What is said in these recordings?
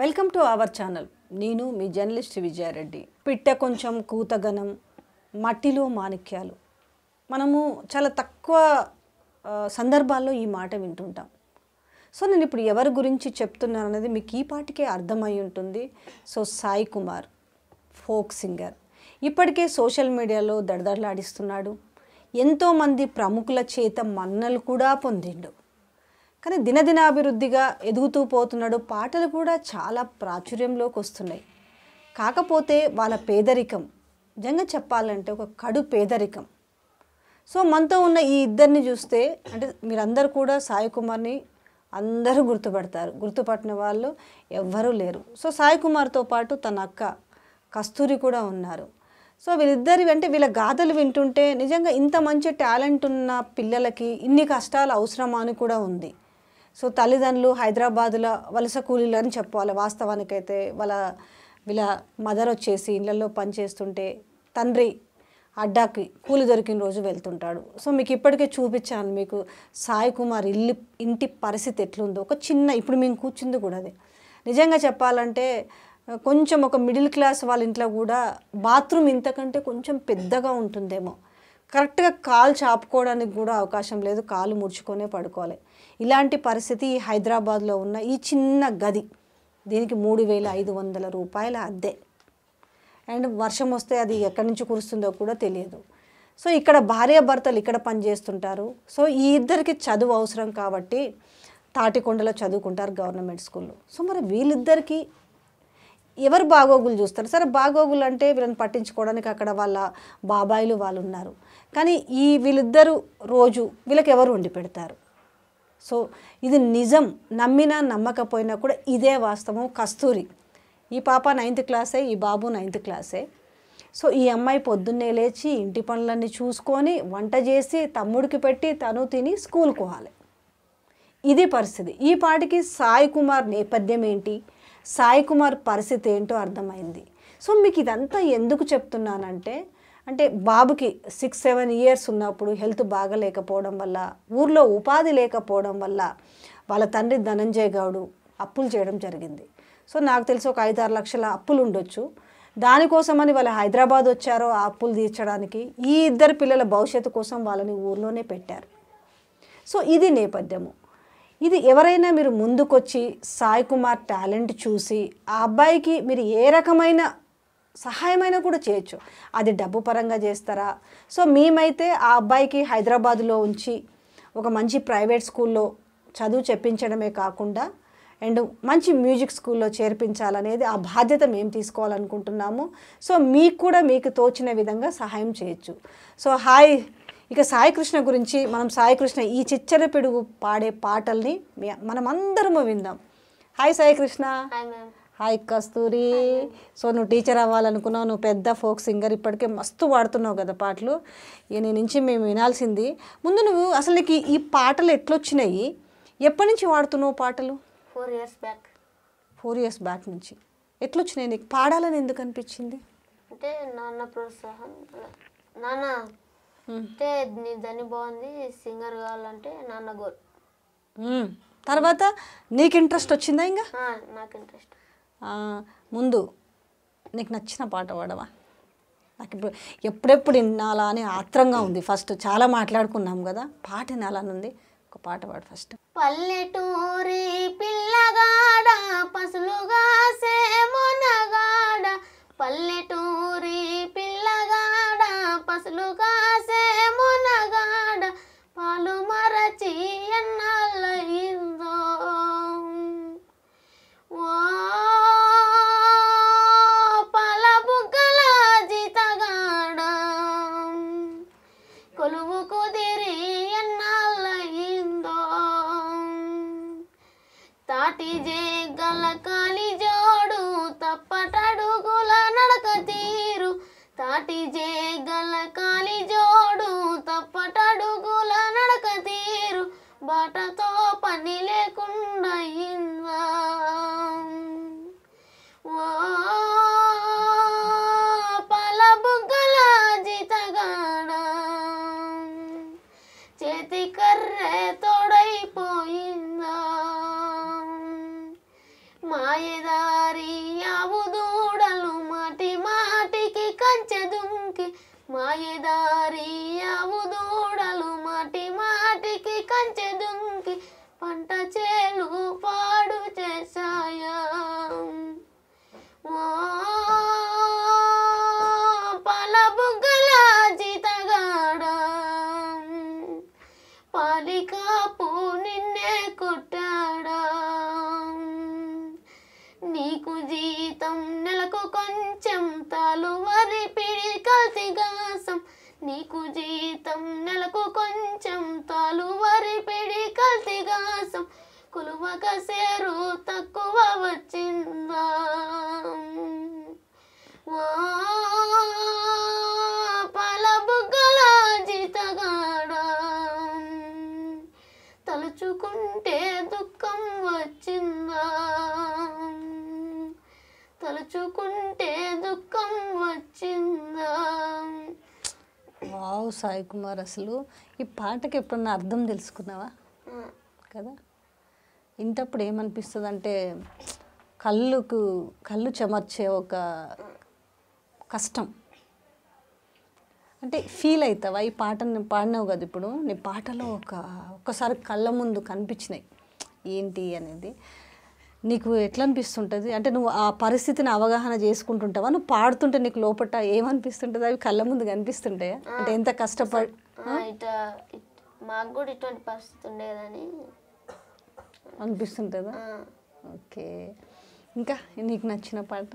welcome to our channel నేను మీ journalist Vijaya Reddy పిట్ట కొంచెం కూతగనం మట్టిలో మాణిక్యాలు మనము చాలా తక్కువ సందర్భాల్లో ఈ మాట వింటుంటాం సో నేను ఇప్పుడు ఎవరి గురించి చెప్తున్నాను అనేది మీకు ఈ పాటికే అర్థమై ఉంటుంది so Sai Kumar folk singer ఇప్పటికే సోషల్ మీడియాలో దడదడలాడిస్తున్నాడు ఎంతోమంది ప్రముఖుల చేత మన్నలు కూడా పొందిండు కానీ దినదినాభివృద్ధిగా ఎదుగుతూ పోతున్నాడు పాటలు కూడా చాలా ప్రాచుర్యంలోకి వస్తున్నాయి కాకపోతే వాళ్ళ పేదరికం నిజంగా చెప్పాలంటే ఒక కడు పేదరికం సో మనతో ఉన్న ఈ ఇద్దరిని చూస్తే అంటే మీరందరూ కూడా సాయి కుమార్ని అందరూ గుర్తుపడతారు గుర్తుపట్టిన వాళ్ళు ఎవ్వరూ లేరు సో సాయి కుమార్తో పాటు తన అక్క కస్తూరి కూడా ఉన్నారు సో వీళ్ళిద్దరి అంటే వీళ్ళ గాథలు వింటుంటే నిజంగా ఇంత మంచి టాలెంట్ ఉన్న పిల్లలకి ఇన్ని కష్టాలు అవసరమా అని కూడా ఉంది సో తల్లిదండ్రులు హైదరాబాద్లో వలస కూలీలు అని చెప్పాలి వాస్తవానికైతే వాళ్ళ వీళ్ళ మదర్ వచ్చేసి ఇళ్ళల్లో పనిచేస్తుంటే తండ్రి అడ్డాకి కూలి దొరికిన రోజు వెళ్తుంటాడు సో మీకు ఇప్పటికే చూపించాను మీకు సాయి కుమార్ ఇల్లు ఇంటి పరిస్థితి ఎట్లుందో ఒక చిన్న ఇప్పుడు మేము కూర్చుంది కూడా అదే నిజంగా చెప్పాలంటే కొంచెం ఒక మిడిల్ క్లాస్ వాళ్ళ ఇంట్లో కూడా బాత్రూమ్ ఇంతకంటే కొంచెం పెద్దగా ఉంటుందేమో కరెక్ట్గా కాలు చాపుకోవడానికి కూడా అవకాశం లేదు కాలు ముడుచుకొనే పడుకోవాలి ఇలాంటి పరిస్థితి హైదరాబాద్లో ఉన్న ఈ చిన్న గది దీనికి మూడు వేల ఐదు వందల రూపాయల అద్దె అండ్ వర్షం వస్తే అది ఎక్కడి నుంచి కురుస్తుందో కూడా తెలియదు సో ఇక్కడ భార్యాభర్తలు ఇక్కడ పనిచేస్తుంటారు సో ఈ ఇద్దరికి చదువు అవసరం కాబట్టి తాటికొండలో చదువుకుంటారు గవర్నమెంట్ స్కూల్లో సో మరి వీళ్ళిద్దరికీ ఎవరు బాగోగులు చూస్తారు సరే బాగోగులు అంటే వీళ్ళని పట్టించుకోవడానికి అక్కడ వాళ్ళ బాబాయిలు వాళ్ళు ఉన్నారు కానీ ఈ వీళ్ళిద్దరూ రోజు వీళ్ళకి ఎవరు వండి పెడతారు సో ఇది నిజం నమ్మినా నమ్మకపోయినా కూడా ఇదే వాస్తవం కస్తూరి ఈ పాప నైన్త్ క్లాసే ఈ బాబు నైన్త్ క్లాసే సో ఈ అమ్మాయి పొద్దున్నే లేచి ఇంటి పనులన్నీ చూసుకొని వంట చేసి తమ్ముడికి పెట్టి తను తిని స్కూల్కి పోవాలి ఇది పరిస్థితి ఈ పాటికి సాయి కుమార్ నేపథ్యం ఏంటి సాయి కుమార్ పరిస్థితి ఏంటో అర్థమైంది సో మీకు ఇదంతా ఎందుకు చెప్తున్నానంటే అంటే బాబుకి సిక్స్ సెవెన్ ఇయర్స్ ఉన్నప్పుడు హెల్త్ బాగలేకపోవడం వల్ల ఊర్లో ఉపాధి లేకపోవడం వల్ల వాళ్ళ తండ్రి ధనంజయ్ గౌడు అప్పులు చేయడం జరిగింది సో నాకు తెలిసి ఒక ఐదారు లక్షల అప్పులు ఉండొచ్చు దానికోసమని వాళ్ళు హైదరాబాద్ వచ్చారో ఆ అప్పులు తీర్చడానికి ఈ ఇద్దరు పిల్లల భవిష్యత్తు కోసం వాళ్ళని ఊర్లోనే పెట్టారు సో ఇది నేపథ్యము ఇది ఎవరైనా మీరు ముందుకొచ్చి సాయి కుమార్ టాలెంట్ చూసి ఆ అబ్బాయికి మీరు ఏ రకమైన సహాయమైనా కూడా చేయొచ్చు అది డబ్బు పరంగా చేస్తారా సో మేమైతే ఆ అబ్బాయికి హైదరాబాద్లో ఉంచి ఒక మంచి ప్రైవేట్ స్కూల్లో చదువు చెప్పించడమే కాకుండా అండ్ మంచి మ్యూజిక్ స్కూల్లో చేర్పించాలనేది ఆ బాధ్యత మేము తీసుకోవాలనుకుంటున్నాము సో మీకు కూడా మీకు తోచిన విధంగా సహాయం చేయొచ్చు సో హాయ్ ఇక సాయికృష్ణ గురించి మనం సాయికృష్ణ ఈ చిచ్చర పిడుగు పాడే పాటల్ని మనమందరము విందాం hi Saikrishna hi Kasturi so నువ్వు టీచర్ అవ్వాలనుకున్నావు నువ్వు పెద్ద ఫోక్ సింగర్ ఇప్పటికే మస్తు పాడుతున్నావు కదా పాటలు ఇక నీ నుంచి మేము వినాల్సింది ముందు నువ్వు అసలు నీకు ఈ పాటలు ఎట్లొచ్చినాయి ఎప్పటి నుంచి వాడుతున్నావు పాటలు four years back four years back నుంచి ఎట్లొచ్చినాయి నీకు పాడాలని ఎందుకు అనిపించింది అంటే నాన్న ప్రోత్సాహం నాన్న అంటే నీ దని బాగుంది సింగర్ కావాలంటే నాన్న గోల్ తర్వాత నీకు ఇంట్రెస్ట్ వచ్చిందా ఇంకా నాకు ఇంట్రెస్ట్ ముందు నీకు నచ్చిన పాట పాడవా నాకు ఇప్పుడు ఎప్పుడెప్పుడు వినాలా అని ఆత్రంగా ఉంది ఫస్ట్ చాలా మాట్లాడుకున్నాం కదా పాట వినాలని ఉంది ఒక పాట పాడు ఫస్ట్ పల్లెటూరి పిల్లగాడ పసులుగా సేమునగాడ పల్లెటూరి పిల్లగాడ పసులుగా సేమునగాడ పాలు మరచి అన్నాల కలిజే గల కలిజోడు తప్పటడుగుల నడక తీరు తాటిజే సాయి కుమార్ అసలు ఈ పాటకి ఎప్పుడన్నా అర్థం తెలుసుకున్నావా కదా ఇంతప్పుడు ఏమనిపిస్తుంది అంటే కళ్ళుకు కళ్ళు చెమర్చే ఒక కష్టం అంటే ఫీల్ అవుతావా ఈ పాటను పాడినావు కదా ఇప్పుడు నీ పాటలో ఒక ఒక్కసారి కళ్ళ ముందు కనిపించినాయి ఏంటి అనేది నీకు ఎట్లా అనిపిస్తుంటుంది అంటే నువ్వు ఆ పరిస్థితిని అవగాహన చేసుకుంటుంటావా నువ్వు పాడుతుంటే నీకు లోపల ఏమనిపిస్తుంటుంది అవి కళ్ళ ముందు కనిపిస్తుంటే అంటే ఎంత కష్టపడి మాకు కూడా ఇటువంటి పరిస్థితి ఉండేదని అనిపిస్తుంటుందా ఓకే ఇంకా నీకు నచ్చిన పాట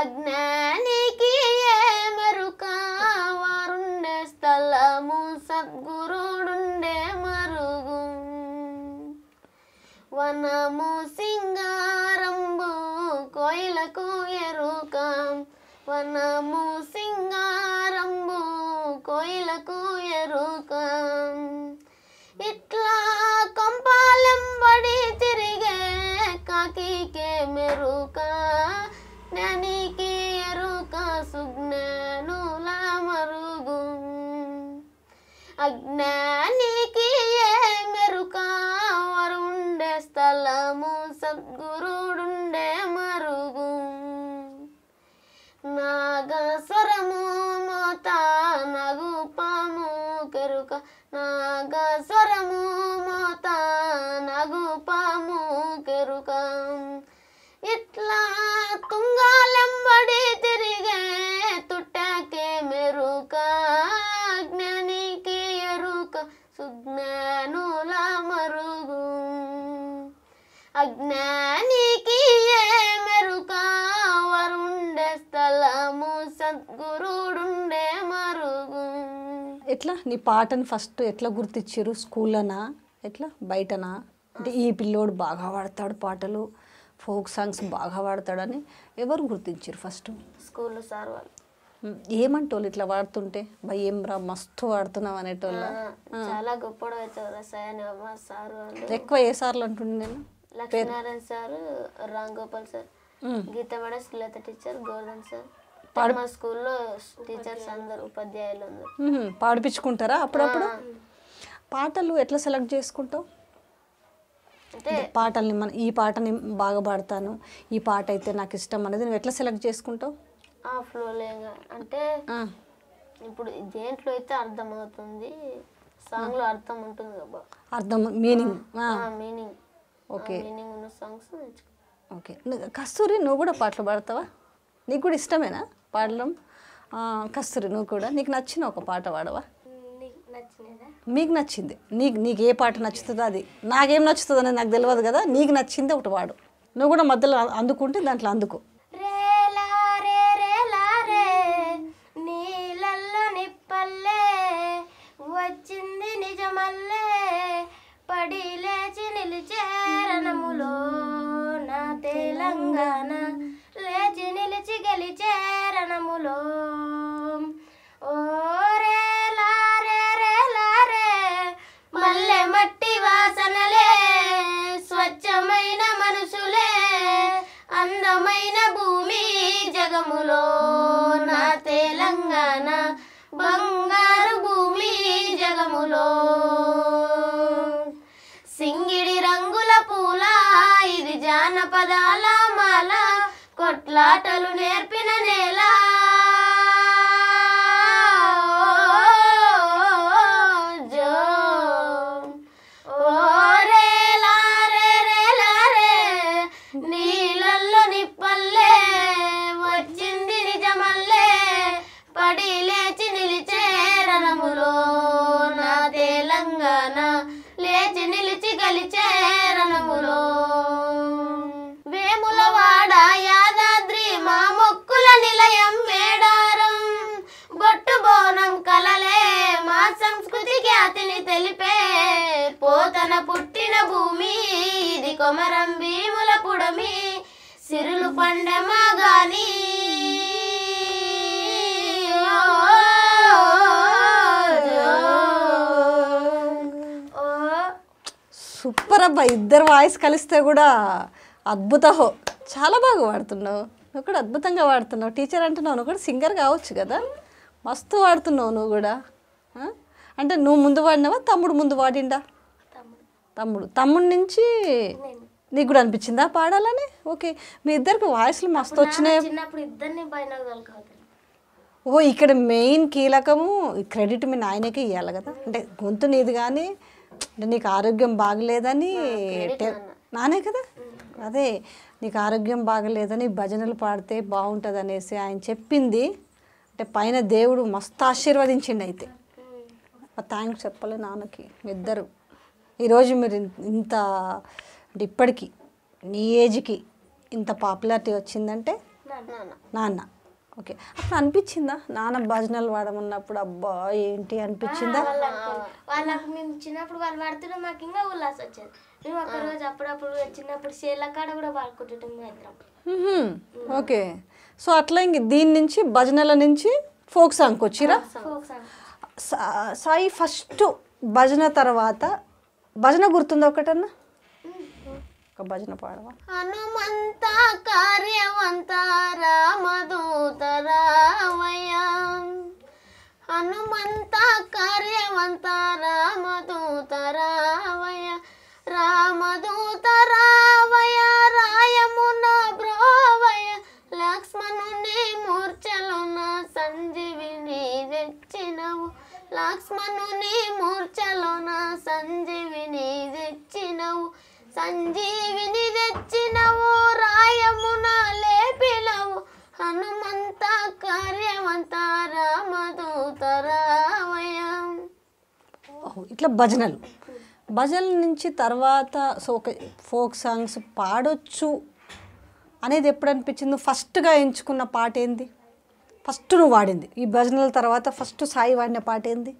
అజ్ఞానికి ఏ మెరుక వారుండే స్థలము సద్గురుడుండే మరుగు వనము సింగారంబు కోయిలకు ఎరుక వనము సింగారంబు కోయిలకు ఎరుక ఇట్లా కొంపాలెంబడి తిరిగే కాకికే మెరుకా agnan ఎట్లా నీ పాటను ఫస్ట్ ఎట్లా గుర్తించారు స్కూల్లోనా ఎట్లా బయటనా అంటే ఈ పిల్లోడు బాగా పాడతాడు పాటలు ఫోక్ సాంగ్స్ బాగా పాడతాడని ఎవరు గుర్తించారు ఫస్ట్ స్కూల్లో సార్ వాళ్ళు ఏమంటోళ్ళు ఇట్లా వాడుతుంటే భయం రా మస్తు వాడుతున్నావు అనేటోళ్ళు చాలా గొప్ప సార్ ఎక్కువ ఏ సార్లు అంటుండే నేను Lakshminarayana sir Ram Gopal sir Geetha Srilatha teacher Govardhan sir స్కూల్లో టీచర్స్ అందరు ఉపాధ్యాయులు అందరు పాడిపించుకుంటారా అప్పుడప్పుడు పాటలు ఎట్లా సెలెక్ట్ చేసుకుంటావు అంటే పాటల్ని మన ఈ పాటని బాగా పాడతాను ఈ పాట అయితే నాకు ఇష్టం అనేది నువ్వు ఎట్లా సెలెక్ట్ చేసుకుంటావు ఫ్లోలేగా అంటే ఇప్పుడు దేంట్లో అయితే అర్థమవుతుంది సాంగ్లో అర్థం ఉంటుంది అర్థం మీనింగ్ మీనింగ్ ఓకే మీనింగ్ ఉన్న సాంగ్స్ ఓకే కస్తూరి నువ్వు కూడా పాటలు పాడతావా నీకు కూడా ఇష్టమేనా పాడడం కస్తూరి నువ్వు కూడా నీకు నచ్చిన ఒక పాట పాడవా మీకు నచ్చింది నీకు నీకు ఏ పాట నచ్చుతుందో అది నాకేం నచ్చుతుంది అనేది నాకు తెలియదు కదా నీకు నచ్చింది ఒకటి వాడు నువ్వు కూడా మధ్యలో అందుకుంటే దాంట్లో అందుకో వచ్చింది నిజమల్లే పడి నా తెలంగాణ గెలిచేరణములో లాటలు నేర్పిన నేలా సూపర్ అబ్బా ఇద్దరు వాయిస్ కలిస్తే కూడా అద్భుతహో చాలా బాగా వాడుతున్నావు నువ్వు కూడా అద్భుతంగా వాడుతున్నావు టీచర్ అంటున్నావు నువ్వు కూడా సింగర్ కావచ్చు కదా మస్తు వాడుతున్నావు నువ్వు కూడా అంటే నువ్వు ముందు వాడినావా తమ్ముడు ముందు వాడిండా తమ్ముడు తమ్ముడు నుంచి నీకు కూడా అనిపించిందా పాడాలని ఓకే మీ ఇద్దరికి వాయిస్లు మస్తు వచ్చినాయి ఓ ఇక్కడ మెయిన్ కీలకము క్రెడిట్ మీ నాయనకే ఇవ్వాలి కదా అంటే గొంతు నీది కానీ అంటే నీకు ఆరోగ్యం బాగలేదని నానే కదా అదే నీకు ఆరోగ్యం బాగలేదని భజనలు పాడితే బాగుంటుంది అనేసి ఆయన చెప్పింది అంటే పైన దేవుడు మస్తు ఆశీర్వదించిండి అయితే థ్యాంక్స్ చెప్పలే నాన్నకి మీ ఇద్దరు ఈరోజు మీరు ఇంత అంటే ఇప్పటికి నీ ఏజ్కి ఇంత పాపులారిటీ వచ్చిందంటే నాన్న ఓకే అప్పుడు అనిపించిందా నాన్న భజనలు వాడమన్నప్పుడు అబ్బా ఏంటి అనిపించిందా వాళ్ళకి మేము చిన్నప్పుడు వాళ్ళు వాడుతుంటే మాకు ఇంకా ఉల్లాసం వచ్చేది మేము ఒక అప్పుడప్పుడు చిన్నప్పుడు సేల కూడా పాడుకుంటుంటాం మేము ఓకే సో అట్లా ఇంక దీని నుంచి భజనల నుంచి ఫోక్ సాంగ్కి వచ్చిరా సాయి ఫస్ట్ భజన తర్వాత భజన గుర్తుందా ఒకటన్నా ఒక భజన పాడవా హనుమంత కార్యవంత రామదూత రామయ హనుమంత కార్యవంత రామదూత రామయ రామదూత రావయ రాయమున బ్రోవయ లక్ష్మణుని మూర్ఛలున సంజీవిని తెచ్చినవు లక్ష్మణుని మూర్ఛలున సంజీవిని తెచ్చినవు సంజీవిని తెచ్చినవు రాయమున లేపినవు హనుమంత కార్యమంత రామదూతరామయం ఇట్లా భజనలు భజనల నుంచి తర్వాత సో ఒక ఫోక్ సాంగ్స్ పాడొచ్చు అనేది ఎప్పుడు అనిపించింది ఫస్ట్గా ఎంచుకున్న పాట ఏంది ఫస్ట్ నువ్వు వాడింది ఈ భజనల తర్వాత ఫస్ట్ సాయి వాడిన పాట ఏంది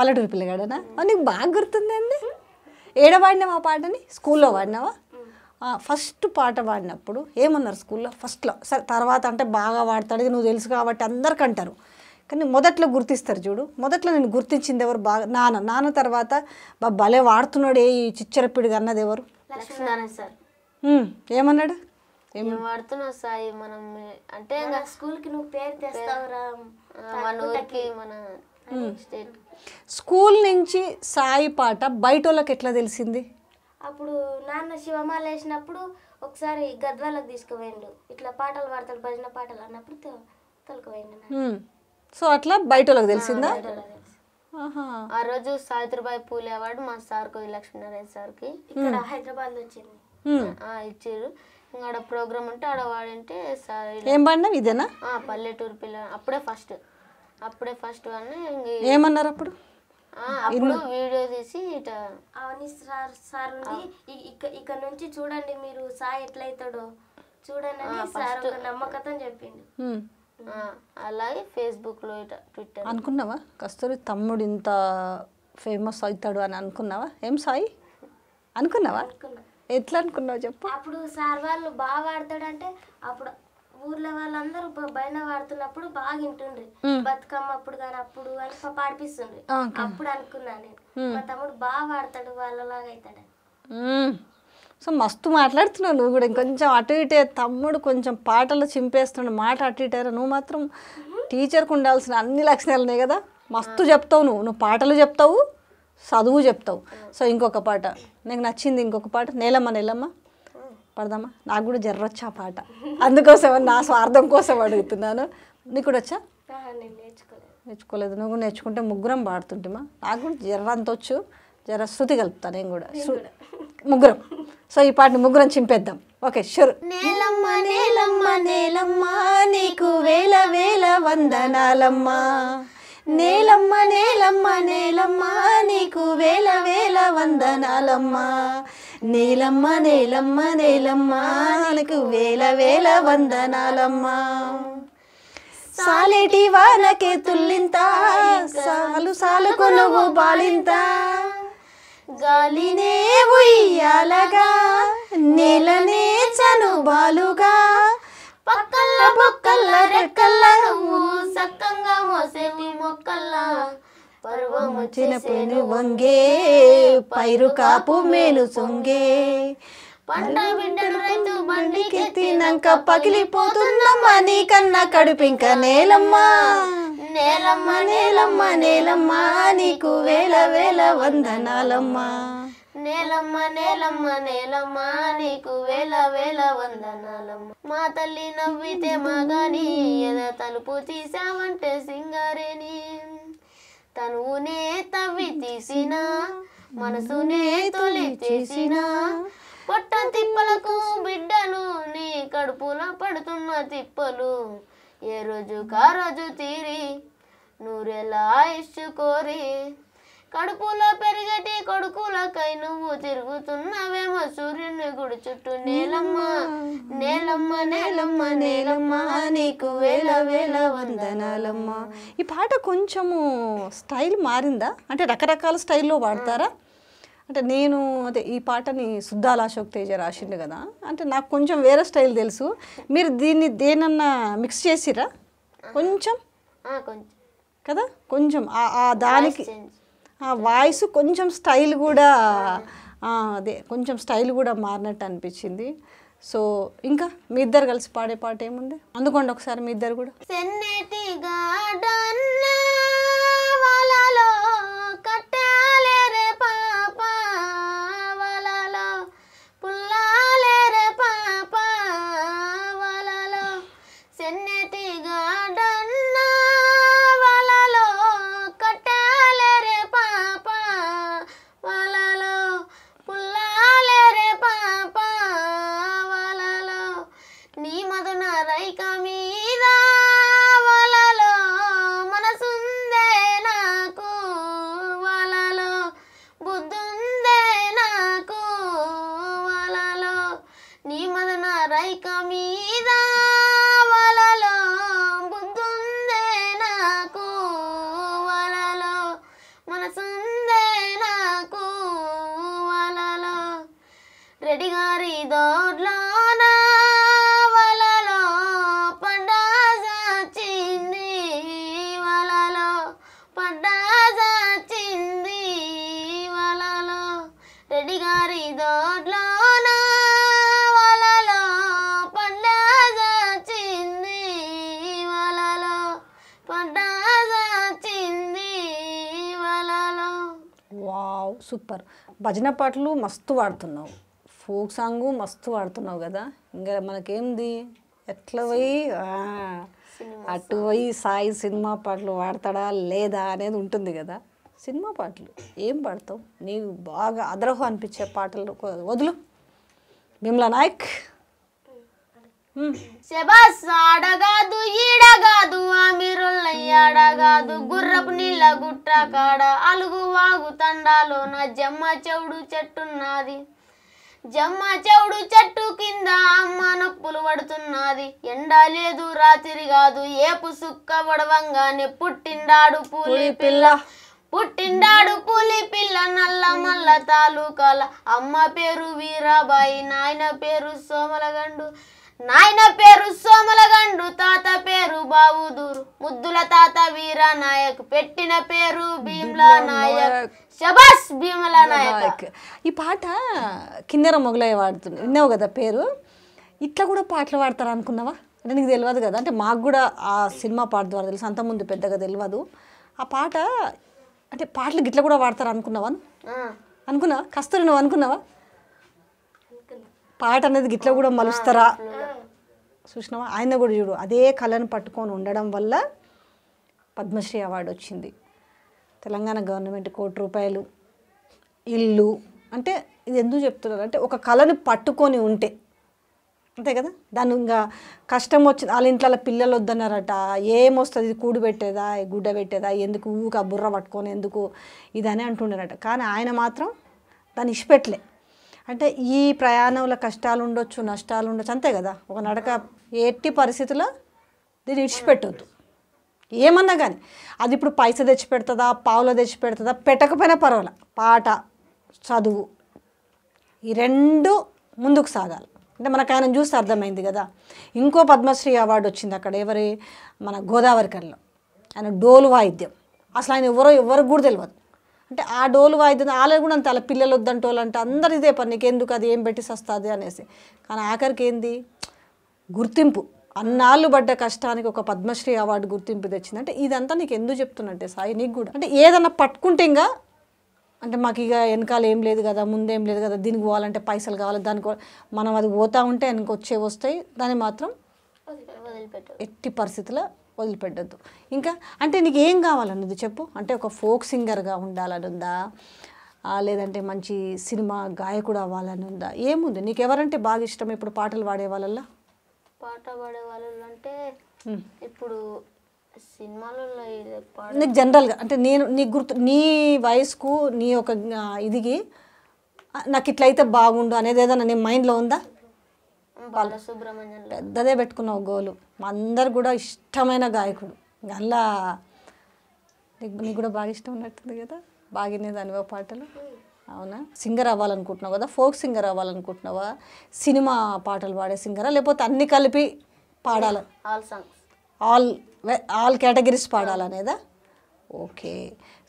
పల్లెటూరు పిల్లగాడనా నీకు బాగా గుర్తుందండి ఏడ పాడినావు ఆ పాటని స్కూల్లో పాడినావా ఫస్ట్ పాట పాడినప్పుడు ఏమన్నారు స్కూల్లో ఫస్ట్లో సరే తర్వాత అంటే బాగా పాడతాడు నువ్వు తెలుసు కాబట్టి అందరికి అంటారు కానీ మొదట్లో గుర్తిస్తారు చూడు మొదట్లో నేను గుర్తించింది ఎవరు బాగా నాన్న నాన్న తర్వాత బా భలే వాడుతున్నాడు ఏ ఈ చిచ్చరపిడిగా అన్నది ఎవరు ఏమన్నాడు వాడుతున్నావు మనం అంటే స్కూల్కి నువ్వు పేరు తెస్తావురా మన ఊరికి మన స్కూల్ నుంచి సాయి పాట బయట వాళ్ళకి ఎట్లా తెలిసింది అప్పుడు నాన్న శివమాల వేసినప్పుడు ఒకసారి గద్వాలకు తీసుకుపోయిండు ఇట్లా పాటలు పాడతాడు భజన పాటలు అన్నప్పుడు తొలకపోయిండు సో అట్లా బయట వాళ్ళకి తెలిసిందా ఆ రోజు సావిత్రిబాయి పూలే అవార్డు మా సార్ కోవి లక్ష్మీనారాయణ కి ఇక్కడ హైదరాబాద్ లో వచ్చింది ఇచ్చారు ఆడ ప్రోగ్రామ్ ఉంటే ఆడ వాడంటే ఏం పాడినా ఇదేనా పల్లెటూరు పిల్ల అప్పుడే ఫస్ట్ అప్పుడే ఫస్ట్ ఏమన్నారు అప్పుడు అప్పుడు వీడియో తీసి ఇట అవని సార్ సార్ ఇక్కడ నుంచి చూడండి మీరు సాయి ఎట్లయితాడో చూడండి సార్ ఒక నమ్మకతం చెప్పింది అలాగే ఫేస్బుక్లో ట్విట్టర్ అనుకున్నావా కస్తూరి తమ్ముడు ఇంత ఫేమస్ అవుతాడు అని అనుకున్నావా ఏం సాయి అనుకున్నావా ఎట్లా అనుకున్నావు చెప్పు అప్పుడు సార్ వాళ్ళు బాగా ఆడతాడంటే అప్పుడు ఊర్లో వాళ్ళందరూ బయట పాడుతున్నప్పుడు బాగా వింటుండ్రి బతుకమ్మ అప్పుడు కానీ అప్పుడు అని పాడిపిస్తుండ్రి అప్పుడు అనుకున్నాను నేను మా తమ్ముడు బాగా పాడతాడు వాళ్ళలాగా అవుతాడు సో మస్తు మాట్లాడుతున్నావు నువ్వు కూడా ఇంకొంచెం అటు ఇటే తమ్ముడు కొంచెం పాటలు చింపేస్తున్నాడు మాట అటు ఇటారా నువ్వు మాత్రం టీచర్కి ఉండాల్సిన అన్ని లక్షణాలు ఉన్నాయి కదా మస్తు చెప్తావు నువ్వు నువ్వు పాటలు చెప్తావు చదువు చెప్తావు సో ఇంకొక పాట నీకు నచ్చింది ఇంకొక పాట నేలమ్మ నేలమ్మ పడదామా నాకు కూడా జర్రొచ్చు ఆ పాట అందుకోసం నా స్వార్థం కోసం అడుగుతున్నాను నీకు కూడా వచ్చా నేర్చుకోలేదు నువ్వు నేర్చుకుంటే ముగ్గురం పాడుతుంటేమా నాకు కూడా జర్ర అంత వచ్చు జర శృతి కలుపుతా నేను కూడా ముగ్గురం సో ఈ పాటని ముగ్గురం చింపేద్దాం ఓకే షూర్ నేలమ్మ నేలమ్మ నేలమ్మ నీకు వేల వేల వందనాలమ్మా నేలమ్మ నేలమ్మ నేలమ్మ నీకు వేల వేల వందనాలమ్మ నేలమ్మ నేలమ్మ నేలమ్మ నీకు వేల వేల వందనాలమ్మ సాలేటి వానకే తుల్లింత సాలు సాలుకు నువ్వు బాలింత గాలినే ఉయ్యాలగా నేలనే చను బాలుగా పక్కల్ల బొక్కల్ల రెక్కల్ల నువ్వు సక్కంగా మోసేవి మొక్కల్ల పర్వము చినపెను వంగే పైరు కాపు మేలు సొంగే పంట బిడ్డను రైతు బండికెత్తినాక పగిలిపోతుందమ్మా నీ కన్నా కడుపింక నేలమ్మా నేలమ్మ నేలమ్మ నేలమ్మ నీకు వేల వేల వందనాలమ్మా నేలమ్మ నేలమ్మ నేలమ్మ నీకు వేల వేల వందనాలమ్మ మా తల్లి నవ్వితే మగాని ఎద తలుపు తీసావంటే సింగారేని తనువునే తవ్వి తీసిన మనసునే తొలి చేసిన పొట్ట తిప్పలకు బిడ్డలు నీ కడుపులో పడుతున్న తిప్పలు ఏ రోజు కా రోజు తీరి నూరెలా ఇచ్చుకోరి కడుపులో పెరిగటి కొడుకులకై నువ్వు తిరుగుతున్నావేమో సూర్యుని గుడి చుట్టూ నేలమ్మ నేలమ్మ నేలమ్మ నేలమ్మ నీకు వేల వేల వందనాలమ్మ ఈ పాట కొంచెము స్టైల్ మారిందా అంటే రకరకాల స్టైల్లో వాడతారా అంటే నేను అదే ఈ పాటని శుద్ధాల అశోక్ తేజ రాసిండు కదా అంటే నాకు కొంచెం వేరే స్టైల్ తెలుసు మీరు దీన్ని దేనన్నా మిక్స్ చేసిరా కొంచెం కదా కొంచెం ఆ దానికి వాయిస్ కొంచెం స్టైల్ కూడా అదే కొంచెం స్టైల్ కూడా మారినట్టు అనిపించింది సో ఇంకా మీ ఇద్దరు కలిసి పాడే పాట ఏముంది అందుకోండి ఒకసారి మీ ఇద్దరు కూడా సూపర్ భజన పాటలు మస్తు పాడుతున్నావు ఫోక్ సాంగ్ మస్తు పాడుతున్నావు కదా ఇంకా మనకేంది ఎట్లా పోయి అటు పోయి సాయి సినిమా పాటలు పాడతాడా లేదా అనేది ఉంటుంది కదా సినిమా పాటలు ఏం పాడతావు నీకు బాగా అదరహం అనిపించే పాటలు వదులు విమలా నాయక్ శబాస్ ఆడగాదు ఈడగాదు ఆమిరుల్లయ్యాడగాదు గుర్రపు నీళ్ళ గుట్ట కాడ అలుగు వాగు నా జమ్మ చెవుడు చెట్టున్నది జమ్మ చెవుడు చెట్టు కింద అమ్మ నొప్పులు పడుతున్నది ఎండ లేదు రాత్రి కాదు ఏపు సుక్క పడవంగానే పుట్టిండాడు పూలి పిల్ల పుట్టిండాడు పూలి పిల్ల నల్ల మల్ల తాలూకాల అమ్మ పేరు వీరాబాయి నాయన పేరు సోమలగండు నాయన పేరు సోమలగండు తాత పేరు బావుదూరు ముద్దుల తాత వీర నాయక్ పెట్టిన పేరు భీమ్లా నాయక్ శబాస్ భీమల నాయక్ ఈ పాట కిన్నెర మొగలయ్య వాడుతుంది విన్నావు కదా పేరు ఇట్లా కూడా పాటలు పాడతారు అనుకున్నావా అంటే నీకు తెలియదు కదా అంటే మాకు కూడా ఆ సినిమా పాట ద్వారా తెలుసు అంతకుముందు పెద్దగా తెలియదు ఆ పాట అంటే పాటలు గిట్ల కూడా పాడతారు అనుకున్నావా అనుకున్నావా కస్తూరి నువ్వు అనుకున్నావా పాట అనేది గిట్ల కూడా మలుస్తారా చూసినావా ఆయన కూడా చూడు అదే కళను పట్టుకొని ఉండడం వల్ల పద్మశ్రీ అవార్డు వచ్చింది తెలంగాణ గవర్నమెంట్ కోటి రూపాయలు ఇల్లు అంటే ఇది ఎందుకు చెప్తున్నారు అంటే ఒక కళను పట్టుకొని ఉంటే అంతే కదా దాని ఇంకా కష్టం వచ్చింది వాళ్ళ ఇంట్లో పిల్లలు వద్దన్నారట ఏమొస్తుంది కూడు పెట్టేదా గుడ్డ పెట్టేదా ఎందుకు ఊక బుర్ర పట్టుకొని ఎందుకు ఇదని అంటుండేనట కానీ ఆయన మాత్రం దాన్ని ఇష్టపెట్టలే అంటే ఈ ప్రయాణంలో కష్టాలు ఉండొచ్చు నష్టాలు ఉండొచ్చు అంతే కదా ఒక నడక ఎట్టి పరిస్థితుల్లో దీన్ని విడిచిపెట్టద్దు ఏమన్నా కానీ అది ఇప్పుడు పైస తెచ్చి పెడుతుందా పావులో తెచ్చి పెడుతుందా పెట్టకపోయినా పర్వాలే పాట చదువు ఈ రెండు ముందుకు సాగాలి అంటే మనకు ఆయన చూస్తే అర్థమైంది కదా ఇంకో పద్మశ్రీ అవార్డు వచ్చింది అక్కడ ఎవరి మన గోదావరి కళ్ళలో ఆయన డోలు వాయిద్యం అసలు ఆయన ఎవరో ఎవరికి కూడా తెలియదు అంటే ఆ డోలు వాయిద్యం వాళ్ళని కూడా అంత పిల్లలు వద్దంటే వాళ్ళంటే అందరు ఇదే పని నీకు ఎందుకు అది ఏం పెట్టి వస్తుంది అనేసి కానీ ఆఖరికి ఏంది గుర్తింపు అన్నాళ్ళు పడ్డ కష్టానికి ఒక పద్మశ్రీ అవార్డు గుర్తింపు తెచ్చిందంటే ఇదంతా నీకు ఎందుకు చెప్తున్నట్టే సాయి నీకు కూడా అంటే ఏదన్నా పట్టుకుంటే ఇంకా అంటే మాకు ఇక వెనకాల ఏం లేదు కదా ముందేం లేదు కదా దీనికి పోవాలంటే పైసలు కావాలి దానికి మనం అది పోతా ఉంటే వెనక వచ్చే వస్తాయి దాన్ని మాత్రం ఎట్టి పరిస్థితుల్లో వదిలిపెట్టద్దు ఇంకా అంటే నీకు ఏం కావాలన్నది చెప్పు అంటే ఒక ఫోక్ సింగర్గా ఉండాలని ఉందా లేదంటే మంచి సినిమా గాయకుడు అవ్వాలని ఉందా ఏముంది నీకు ఎవరంటే బాగా ఇష్టం ఇప్పుడు పాటలు పాడే వాళ్ళల్లో పాట పాడే వాళ్ళు అంటే ఇప్పుడు సినిమాలలో నీకు జనరల్గా అంటే నేను నీకు గుర్తు నీ వయసుకు నీ ఒక ఇదిగి నాకు ఇట్లయితే బాగుండు అనేది ఏదైనా నీ మైండ్లో ఉందా బాలసుబ్రహ్మణ్యం పెద్దదే పెట్టుకున్నావు గోలు మా అందరు కూడా ఇష్టమైన గాయకుడు అలా నీకు నీకు కూడా బాగా ఇష్టం ఉన్నట్టుంది కదా బాగా దానివో పాటలు అవునా సింగర్ అవ్వాలనుకుంటున్నావు కదా ఫోక్ సింగర్ అవ్వాలనుకుంటున్నావా సినిమా పాటలు పాడే సింగరా లేకపోతే అన్ని కలిపి పాడాలి all songs all all categories పాడాలనేదా ఓకే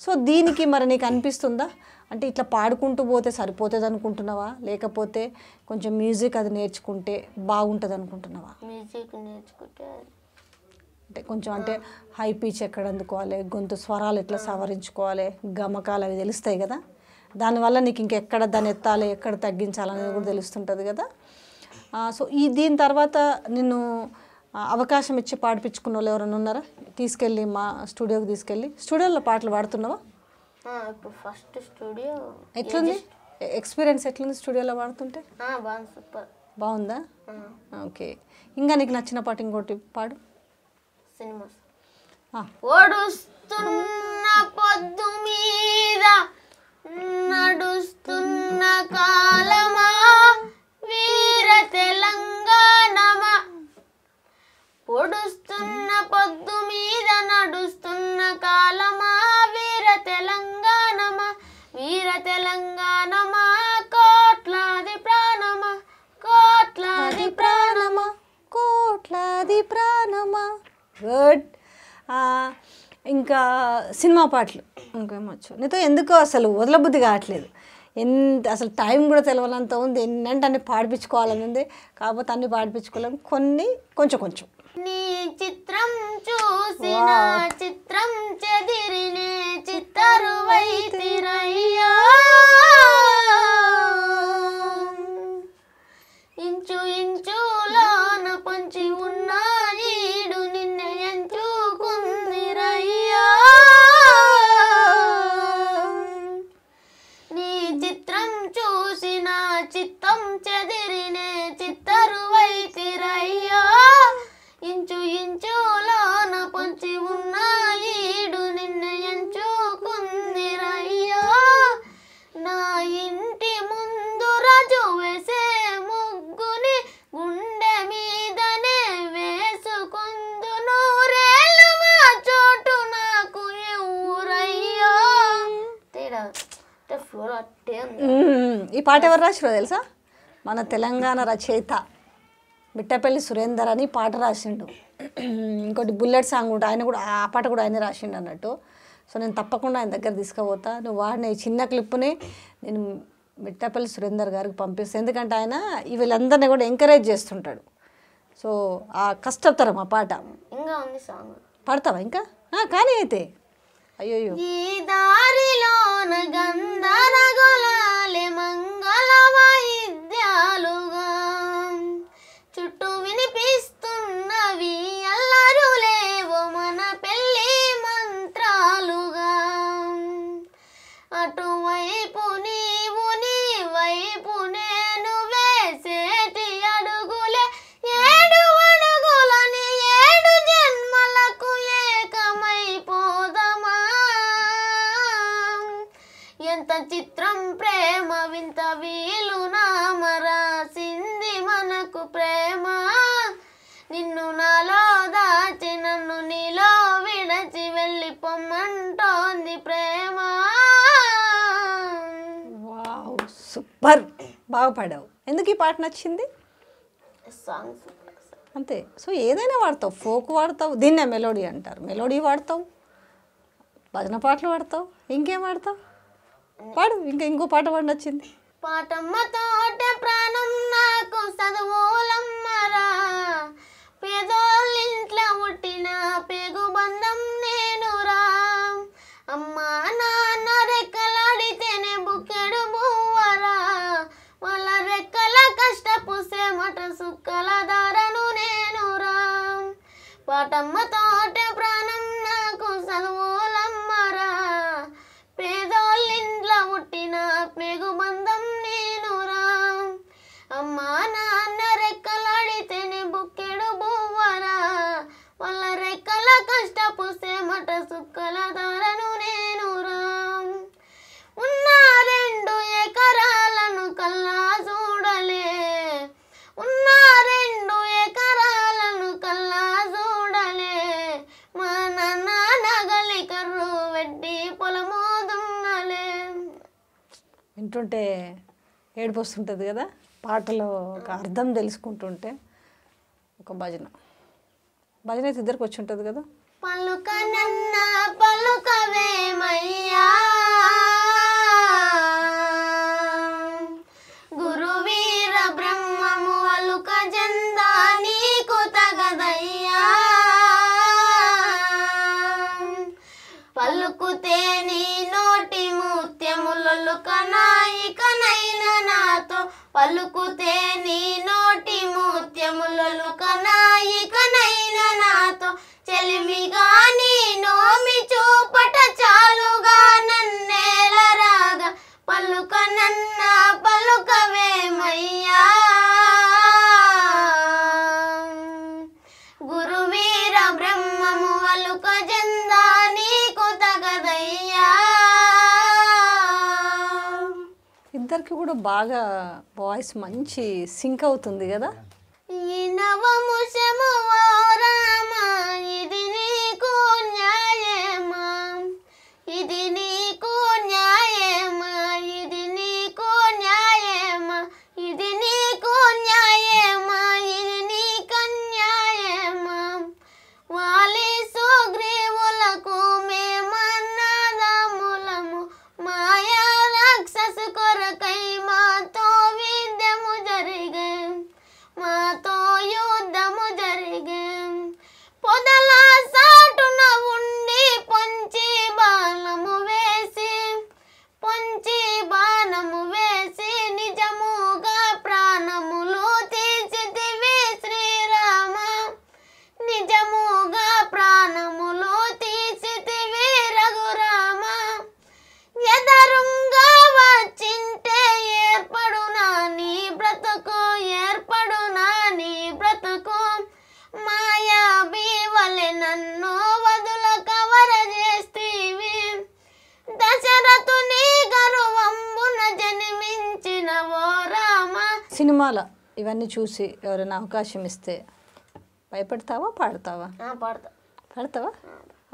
సో దీనికి మరి నీకు అనిపిస్తుందా అంటే ఇట్లా పాడుకుంటూ పోతే సరిపోతుంది అనుకుంటున్నావా లేకపోతే కొంచెం మ్యూజిక్ అది నేర్చుకుంటే బాగుంటుంది అనుకుంటున్నావా మ్యూజిక్ నేర్చుకుంటే అంటే కొంచెం అంటే హై పీచ్ ఎక్కడ అందుకోవాలి గొంతు స్వరాలు ఎట్లా సవరించుకోవాలి గమకాలు అవి తెలుస్తాయి కదా దానివల్ల నీకు ఇంకెక్కడ దాన్ని ఎత్తాలి ఎక్కడ తగ్గించాలనేది కూడా తెలుస్తుంటుంది కదా సో ఈ దీని తర్వాత నిన్ను అవకాశం ఇచ్చి పాడిపించుకున్న వాళ్ళు ఎవరైనా ఉన్నారా తీసుకెళ్ళి మా స్టూడియోకి తీసుకెళ్ళి స్టూడియోలో పాటలు పాడుతున్నావా ఇప్పుడు ఫస్ట్ స్టూడియో ఎట్లుంది ఎక్స్పీరియన్స్ ఎట్లుంది స్టూడియోలో పాడుతుంటే బాగుంది సూపర్ బాగుందా ఓకే ఇంకా నీకు నచ్చిన పాట ఇంకోటి పాడు సినిమా ఓడుస్తున్న పొద్దు మీద నడుస్తున్న కాలమా వీర తెలంగాణమా ఓడుస్తున్న పొద్దు వీర కోట్లాది ప్రాణమా కోట్లాది ప్రాణమ కోట్లాది ప్రాణమ గుడ్ ఇంకా సినిమా పాటలు ఇంకేమొచ్చు నీతో ఎందుకో అసలు వదలబుద్ధి కావట్లేదు ఎంత అసలు టైం కూడా తెలవాలంత ఉంది ఎన్నంటే అన్ని పాడిపించుకోవాలని ఉంది కాకపోతే అన్ని పాడిపించుకోలేము కొన్ని కొంచెం కొంచెం నీ చిత్రం చూసిన చిత్రం చెదిరినే చిత్తరువైతిరయ్యా ఈ పాట ఎవరు రాసిరో తెలుసా మన తెలంగాణ రచయిత బిట్టపల్లి సురేందర్ అని పాట రాసిండు ఇంకోటి బుల్లెట్ సాంగ్ కూడా ఆయన కూడా ఆ పాట కూడా ఆయన రాసిండు అన్నట్టు సో నేను తప్పకుండా ఆయన దగ్గర తీసుకుపోతా నువ్వు వాడిన ఈ చిన్న క్లిప్ని నేను మిట్టపల్లి సురేందర్ గారికి పంపిస్తాను ఎందుకంటే ఆయన వీళ్ళందరినీ కూడా ఎంకరేజ్ చేస్తుంటాడు సో ఆ కష్టతరం ఆ పాట ఇంకా ఉంది సాంగ్ పాడతావా ఇంకా కానీ అయితే అయ్యో బాగుపడావు ఎందుకు ఈ పాట నచ్చింది సాంగ్స్ అంతే సో ఏదైనా వాడతావు ఫోక్ వాడతావు దీన్నే మెలోడీ అంటారు మెలోడీ వాడతావు భజన పాటలు పాడతావు ఇంకేం వాడతావు పాడు ఇంకా ఇంకో పాట పాడి నచ్చింది పాటమ్మ ప్రాణం నాకు ఏడుపు వస్తుంటుంది కదా పాటలో ఒక అర్థం తెలుసుకుంటుంటే ఒక భజన భజన అయితే ఇద్దరికి వచ్చి ఉంటుంది కదా పలుకనన్నా పలుకవేమయ్య Alucuteni eh, no గారికి కూడా బాగా వాయిస్ మంచి సింక్ అవుతుంది కదా ఇది ఇది నీకు ఇవన్నీ చూసి ఎవరైనా అవకాశం ఇస్తే భయపడతావా పాడతావా పాడతా పాడతావా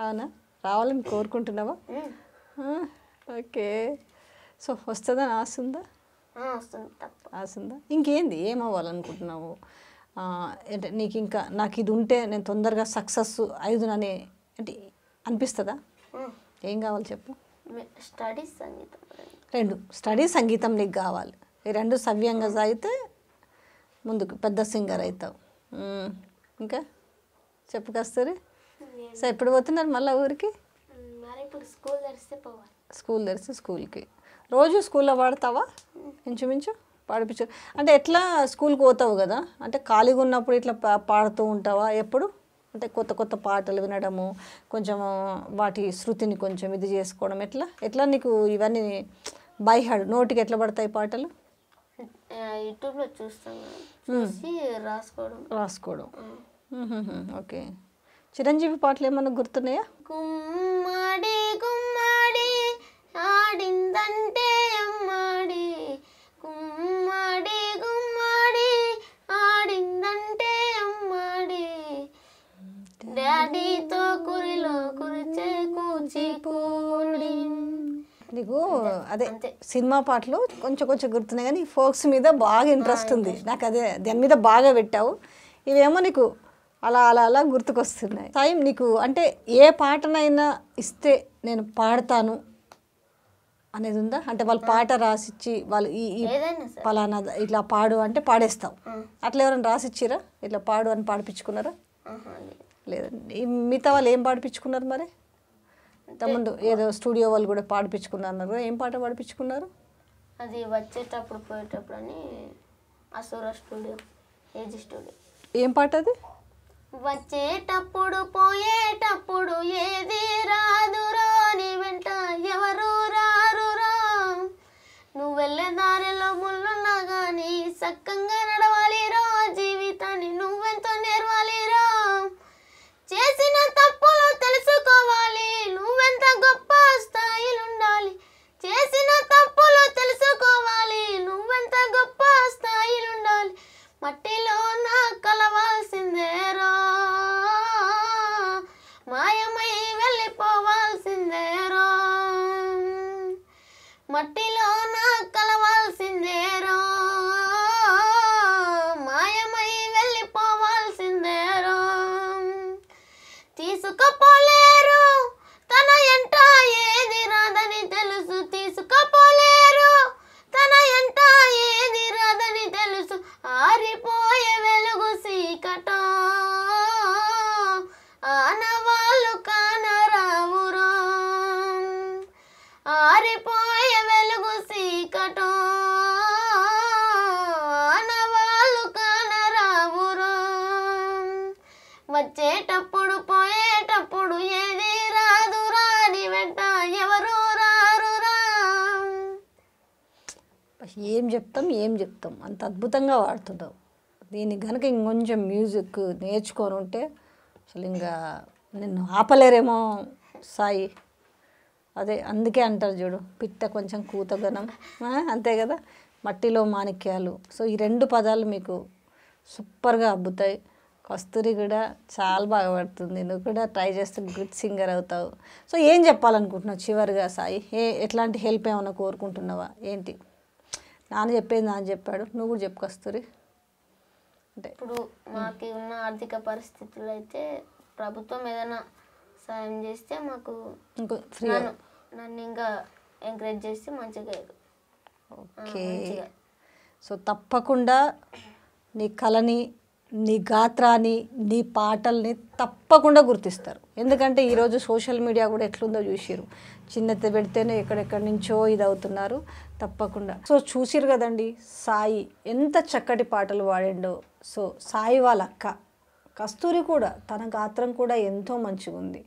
అవునా రావాలని కోరుకుంటున్నావా ఓకే సో వస్తుందని ఆశ ఉందా ఆశ ఉందా ఇంకేంది ఏమవ్వాలనుకుంటున్నావు అంటే నీకు ఇంకా నాకు ఇది ఉంటే నేను తొందరగా సక్సెస్ అయిదునని అంటే అనిపిస్తుందా ఏం కావాలి చెప్పు స్టడీ సంగీతం రెండు స్టడీ సంగీతం నీకు కావాలి ఈ రెండు సవ్యంగా సాగితే ముందుకు పెద్ద సింగర్ అవుతావు ఇంకా చెప్పు కస్తూరి సో ఎప్పుడు పోతున్నారు మళ్ళీ ఊరికి స్కూల్ స్కూల్ తెరిస్తే స్కూల్కి రోజు స్కూల్లో పాడతావా ఇంచుమించు పాడిపించు అంటే ఎట్లా స్కూల్కి పోతావు కదా అంటే ఖాళీగా ఉన్నప్పుడు ఇట్లా పాడుతూ ఉంటావా ఎప్పుడు అంటే కొత్త కొత్త పాటలు వినడము కొంచెం వాటి శృతిని కొంచెం ఇది చేసుకోవడం ఎట్లా ఎట్లా నీకు ఇవన్నీ బై హార్డ్ నోటికి ఎట్లా పడతాయి పాటలు యూట్యూబ్లో చూస్తాం చూసి రాసుకోవడం రాసుకోవడం ఓకే చిరంజీవి పాటలు ఏమైనా గుర్తున్నాయా గుమ్మాడి గుమ్మడి ఆడిందన్న నీకు అదే సినిమా పాటలు కొంచెం కొంచెం గుర్తున్నాయి కానీ ఫోక్స్ మీద బాగా ఇంట్రెస్ట్ ఉంది నాకు అదే దాని మీద బాగా పెట్టావు ఇవేమో నీకు అలా అలా అలా గుర్తుకొస్తున్నాయి టైం నీకు అంటే ఏ పాటనైనా ఇస్తే నేను పాడతాను అనేది ఉందా అంటే వాళ్ళు పాట రాసిచ్చి వాళ్ళు ఈ పలానా ఇట్లా పాడు అంటే పాడేస్తాం అట్లా ఎవరైనా రాసిచ్చిరా ఇట్లా పాడు అని పాడిపించుకున్నారా లేదండి మిగతా వాళ్ళు ఏం పాడిపించుకున్నారు మరి ఇంతకుముందు ఏదో స్టూడియో వాళ్ళు కూడా పాడిపించుకున్నారు ఏం పాట పాడిపించుకున్నారు అది వచ్చేటప్పుడు పోయేటప్పుడు అని అసూర స్టూడియో ఏజీ స్టూడియో ఏం పాట అది వచ్చేటప్పుడు పోయేటప్పుడు ఏది రాదురా రాని వెంట ఎవరు రారురా నువ్వు వెళ్ళే దారిలో ముళ్ళున్నా కానీ సక్కంగా వచ్చేటప్పుడు పోయేటప్పుడు ఏది రాదు రాని వెంట ఎవరు రారురా ఏం చెప్తాం ఏం చెప్తాం అంత అద్భుతంగా వాడుతుంటావు దీనికి కనుక ఇంకొంచెం మ్యూజిక్ నేర్చుకొని ఉంటే అసలు ఇంకా నిన్ను ఆపలేరేమో సాయి అదే అందుకే అంటారు చూడు పిట్ట కొంచెం కూతగనం అంతే కదా మట్టిలో మాణిక్యాలు సో ఈ రెండు పదాలు మీకు సూపర్గా అబ్బుతాయి కస్తూరి కూడా చాలా బాగా పడుతుంది నువ్వు కూడా ట్రై చేస్తే గుడ్ సింగర్ అవుతావు సో ఏం చెప్పాలనుకుంటున్నావు చివరిగా సాయి ఏ ఎట్లాంటి హెల్ప్ ఏమైనా కోరుకుంటున్నావా ఏంటి నాన్న చెప్పేది నాన్న చెప్పాడు నువ్వు కూడా చెప్పు కస్తూరి అంటే ఇప్పుడు మాకు ఉన్న ఆర్థిక పరిస్థితులు అయితే ప్రభుత్వం ఏదైనా సాయం చేస్తే మాకు ఇంకో నన్ను ఇంకా ఎంకరేజ్ చేస్తే మంచిగా ఓకే సో తప్పకుండా నీ కళని నీ గాత్రాన్ని నీ పాటల్ని తప్పకుండా గుర్తిస్తారు ఎందుకంటే ఈరోజు సోషల్ మీడియా కూడా ఎట్లుందో చూసారు చిన్న పెడితేనే ఎక్కడెక్కడి నుంచో ఇది అవుతున్నారు తప్పకుండా సో చూసిరు కదండి సాయి ఎంత చక్కటి పాటలు వాడిండో సో సాయి వాళ్ళ అక్క కస్తూరి కూడా తన గాత్రం కూడా ఎంతో మంచిగా ఉంది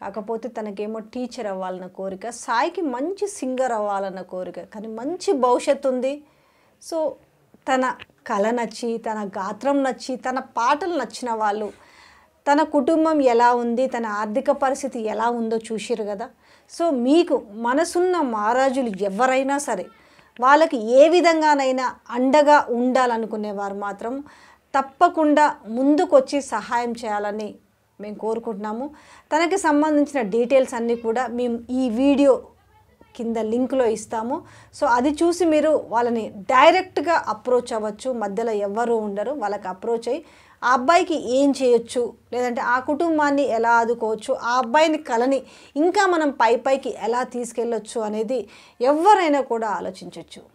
కాకపోతే తనకేమో టీచర్ అవ్వాలన్న కోరిక సాయికి మంచి సింగర్ అవ్వాలన్న కోరిక కానీ మంచి భవిష్యత్తు ఉంది సో తన కళ నచ్చి తన గాత్రం నచ్చి తన పాటలు నచ్చిన వాళ్ళు తన కుటుంబం ఎలా ఉంది తన ఆర్థిక పరిస్థితి ఎలా ఉందో చూసారు కదా సో మీకు మనసున్న మహారాజులు ఎవరైనా సరే వాళ్ళకి ఏ విధంగానైనా అండగా ఉండాలనుకునేవారు మాత్రం తప్పకుండా ముందుకొచ్చి సహాయం చేయాలని మేము కోరుకుంటున్నాము తనకి సంబంధించిన డీటెయిల్స్ అన్నీ కూడా మేము ఈ వీడియో కింద లింక్లో ఇస్తాము సో అది చూసి మీరు వాళ్ళని డైరెక్ట్గా అప్రోచ్ అవ్వచ్చు మధ్యలో ఎవ్వరూ ఉండరు వాళ్ళకి అప్రోచ్ అయ్యి ఆ అబ్బాయికి ఏం చేయొచ్చు లేదంటే ఆ కుటుంబాన్ని ఎలా ఆదుకోవచ్చు ఆ అబ్బాయిని కలని ఇంకా మనం పై పైకి ఎలా తీసుకెళ్ళొచ్చు అనేది ఎవరైనా కూడా ఆలోచించవచ్చు